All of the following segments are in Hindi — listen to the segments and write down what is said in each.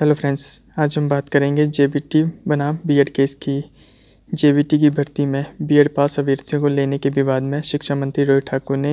हेलो फ्रेंड्स आज हम बात करेंगे जे बनाम बीएड केस की जे की भर्ती में बीएड पास अभ्यर्थियों को लेने के विवाद में शिक्षा मंत्री रोहित ठाकुर ने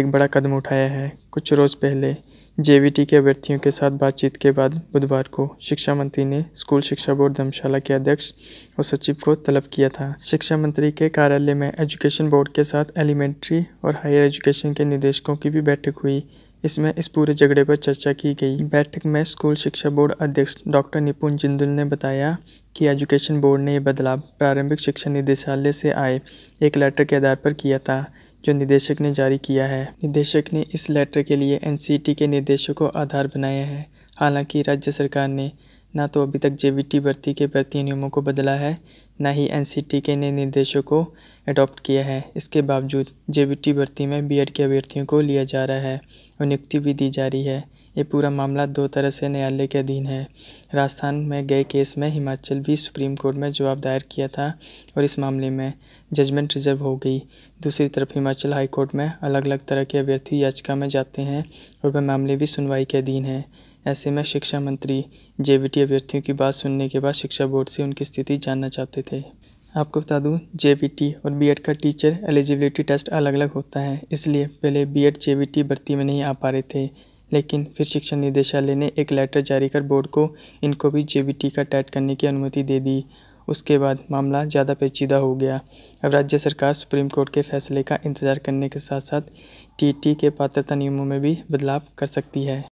एक बड़ा कदम उठाया है कुछ रोज़ पहले जे के अभ्यर्थियों के साथ बातचीत के बाद बुधवार को शिक्षा मंत्री ने स्कूल शिक्षा बोर्ड धर्मशाला के अध्यक्ष और सचिव को तलब किया था शिक्षा मंत्री के कार्यालय में एजुकेशन बोर्ड के साथ एलिमेंट्री और हायर एजुकेशन के निदेशकों की भी बैठक हुई इसमें इस पूरे झगड़े पर चर्चा की गई बैठक में स्कूल शिक्षा बोर्ड अध्यक्ष डॉक्टर निपुण जिंदुल ने बताया कि एजुकेशन बोर्ड ने यह बदलाव प्रारंभिक शिक्षा निदेशालय से आए एक लेटर के आधार पर किया था जो निदेशक ने जारी किया है निदेशक ने इस लेटर के लिए एन के निर्देशों को आधार बनाया है हालांकि राज्य सरकार ने ना तो अभी तक जे भर्ती के भर्ती नियमों को बदला है ना ही एन के नए निर्देशों को अडॉप्ट किया है इसके बावजूद जे भर्ती में बी के अभ्यर्थियों को लिया जा रहा है और नियुक्ति भी दी जा रही है ये पूरा मामला दो तरह से न्यायालय के अधीन है राजस्थान में गए केस में हिमाचल भी सुप्रीम कोर्ट में जवाब दायर किया था और इस मामले में जजमेंट रिजर्व हो गई दूसरी तरफ हिमाचल हाई कोर्ट में अलग अलग तरह के अभ्यर्थी याचिका में जाते हैं और वह मामले भी सुनवाई के अधीन हैं ऐसे में शिक्षा मंत्री जे टी अभ्यर्थियों की बात सुनने के बाद शिक्षा बोर्ड से उनकी स्थिति जानना चाहते थे आपको बता दूं जे और बी का टीचर एलिजिबिलिटी टेस्ट अलग अलग होता है इसलिए पहले बी एड जे भर्ती में नहीं आ पा रहे थे लेकिन फिर शिक्षा निदेशालय ने एक लेटर जारी कर बोर्ड को इनको भी जे का टैट करने की अनुमति दे दी उसके बाद मामला ज़्यादा पेचीदा हो गया अब राज्य सरकार सुप्रीम कोर्ट के फैसले का इंतज़ार करने के साथ साथ टी के पात्रता नियमों में भी बदलाव कर सकती है